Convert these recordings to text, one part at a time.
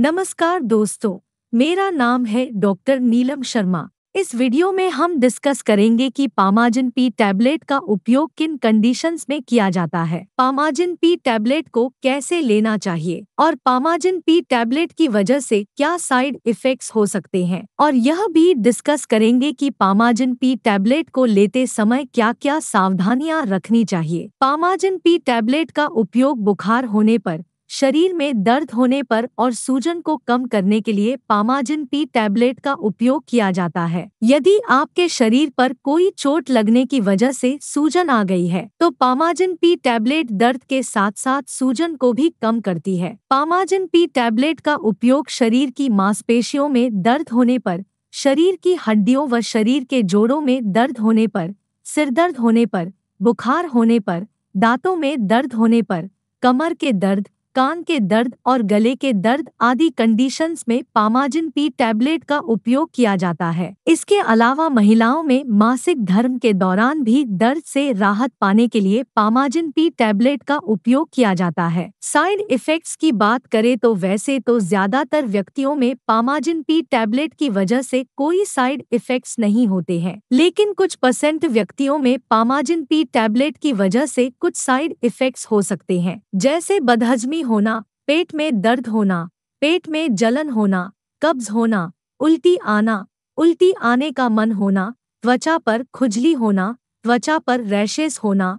नमस्कार दोस्तों मेरा नाम है डॉक्टर नीलम शर्मा इस वीडियो में हम डिस्कस करेंगे कि पामाजिन पी टैबलेट का उपयोग किन कंडीशंस में किया जाता है पामाजिन पी टैबलेट को कैसे लेना चाहिए और पामाजिन पी टैबलेट की वजह से क्या साइड इफेक्ट्स हो सकते हैं और यह भी डिस्कस करेंगे कि पामाजिन पी टैबलेट को लेते समय क्या क्या सावधानियां रखनी चाहिए पामाजिन पी टैबलेट का उपयोग बुखार होने आरोप शरीर में दर्द होने पर और सूजन को कम करने के लिए पामाजिन पी टैबलेट का उपयोग किया जाता है यदि आपके शरीर पर कोई चोट लगने की वजह से सूजन आ गई है तो पामाजिन पी टैबलेट दर्द के साथ साथ सूजन को भी कम करती है पामाजिन पी टैबलेट का उपयोग शरीर की मांसपेशियों में दर्द होने पर शरीर की हड्डियों व शरीर के जोड़ों में दर्द होने पर सिरदर्द होने पर बुखार होने पर दांतों में दर्द होने पर कमर के दर्द कान के दर्द और गले के दर्द आदि कंडीशंस में पामाजिन पी टैबलेट का उपयोग किया जाता है इसके अलावा महिलाओं में मासिक धर्म के दौरान भी दर्द से राहत पाने के लिए पामाजिन पी टैबलेट का उपयोग किया जाता है साइड इफेक्ट्स की बात करें तो वैसे तो ज्यादातर व्यक्तियों में पामाजिन पी टैबलेट की वजह से कोई साइड इफेक्ट्स नहीं होते हैं लेकिन कुछ परसेंट व्यक्तियों में पामाजिन पी टैबलेट की वजह से कुछ साइड इफेक्ट्स हो सकते हैं जैसे बदहजमी होना पेट में दर्द होना पेट में जलन होना कब्ज होना उल्टी आना उल्टी आने का मन होना त्वचा पर खुजली होना त्वचा पर रैशेस होना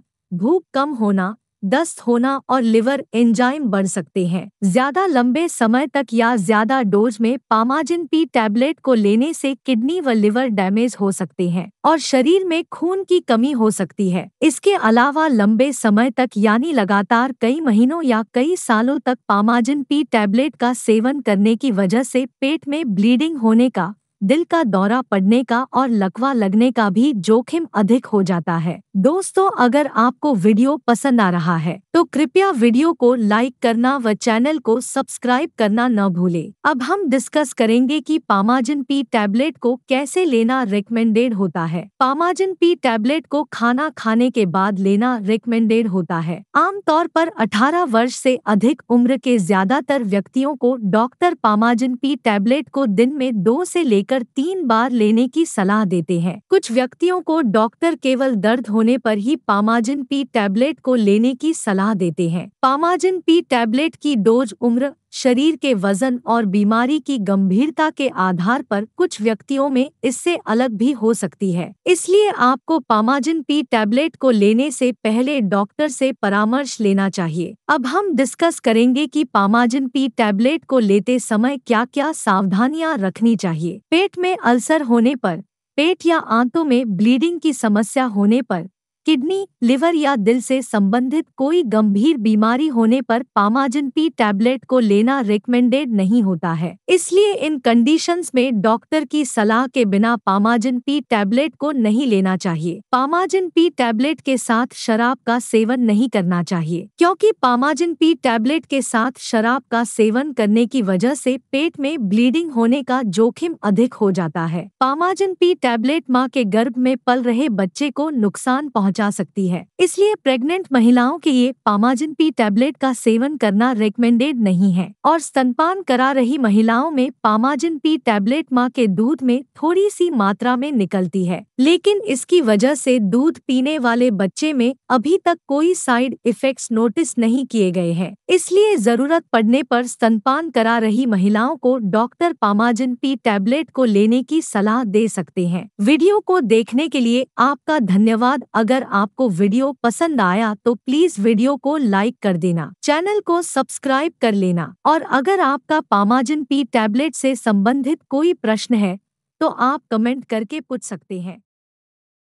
भूख कम होना दस्त होना और लिवर एंजाइम बढ़ सकते हैं ज्यादा लंबे समय तक या ज्यादा डोज में पामाजिन पी टैबलेट को लेने से किडनी व लिवर डैमेज हो सकते हैं और शरीर में खून की कमी हो सकती है इसके अलावा लंबे समय तक यानी लगातार कई महीनों या कई सालों तक पामाजिन पी टैबलेट का सेवन करने की वजह से पेट में ब्लीडिंग होने का दिल का दौरा पड़ने का और लकवा लगने का भी जोखिम अधिक हो जाता है दोस्तों अगर आपको वीडियो पसंद आ रहा है तो कृपया वीडियो को लाइक करना व चैनल को सब्सक्राइब करना न भूले अब हम डिस्कस करेंगे कि पामाजिन पी टैबलेट को कैसे लेना रिकमेंडेड होता है पामाजिन पी टैबलेट को खाना खाने के बाद लेना रिकमेंडेड होता है आमतौर पर 18 वर्ष से अधिक उम्र के ज्यादातर व्यक्तियों को डॉक्टर पामाजिन पी टैबलेट को दिन में दो से लेकर लेकर तीन बार लेने की सलाह देते हैं कुछ व्यक्तियों को डॉक्टर केवल दर्द होने पर ही पामाजिन पी टैबलेट को लेने की सलाह देते हैं पामाजिन पी टैबलेट की डोज उम्र शरीर के वजन और बीमारी की गंभीरता के आधार पर कुछ व्यक्तियों में इससे अलग भी हो सकती है इसलिए आपको पामाजिन पी टैबलेट को लेने से पहले डॉक्टर से परामर्श लेना चाहिए अब हम डिस्कस करेंगे कि पामाजिन पी टैबलेट को लेते समय क्या क्या सावधानियां रखनी चाहिए पेट में अल्सर होने पर पेट या आंतों में ब्लीडिंग की समस्या होने पर किडनी लिवर या दिल से संबंधित कोई गंभीर बीमारी होने पर पामाजन पी टैबलेट को लेना रिकमेंडेड नहीं होता है इसलिए इन कंडीशंस में डॉक्टर की सलाह के बिना पामाजन पी टैबलेट को नहीं लेना चाहिए पामाजन पी टैबलेट के साथ शराब का सेवन नहीं करना चाहिए क्योंकि पामाजन पी टैबलेट के साथ शराब का सेवन करने की वजह से पेट में ब्लीडिंग होने का जोखिम अधिक हो जाता है पामाजन पी टैबलेट माँ के गर्भ में पल रहे बच्चे को नुकसान पहुँचा जा सकती है इसलिए प्रेग्नेंट महिलाओं के लिए पामाजिन पी टैबलेट का सेवन करना रिकमेंडेड नहीं है और स्तनपान करा रही महिलाओं में पामाजिन पी टैबलेट माँ के दूध में थोड़ी सी मात्रा में निकलती है लेकिन इसकी वजह से दूध पीने वाले बच्चे में अभी तक कोई साइड इफेक्ट्स नोटिस नहीं किए गए हैं इसलिए जरूरत पड़ने पर स्तनपान करा रही महिलाओं को डॉक्टर पामाजिन पी टैबलेट को लेने की सलाह दे सकते हैं वीडियो को देखने के लिए आपका धन्यवाद अगर अगर आपको वीडियो पसंद आया तो प्लीज वीडियो को लाइक कर देना चैनल को सब्सक्राइब कर लेना और अगर आपका पामाजन पी टैबलेट से संबंधित कोई प्रश्न है तो आप कमेंट करके पूछ सकते हैं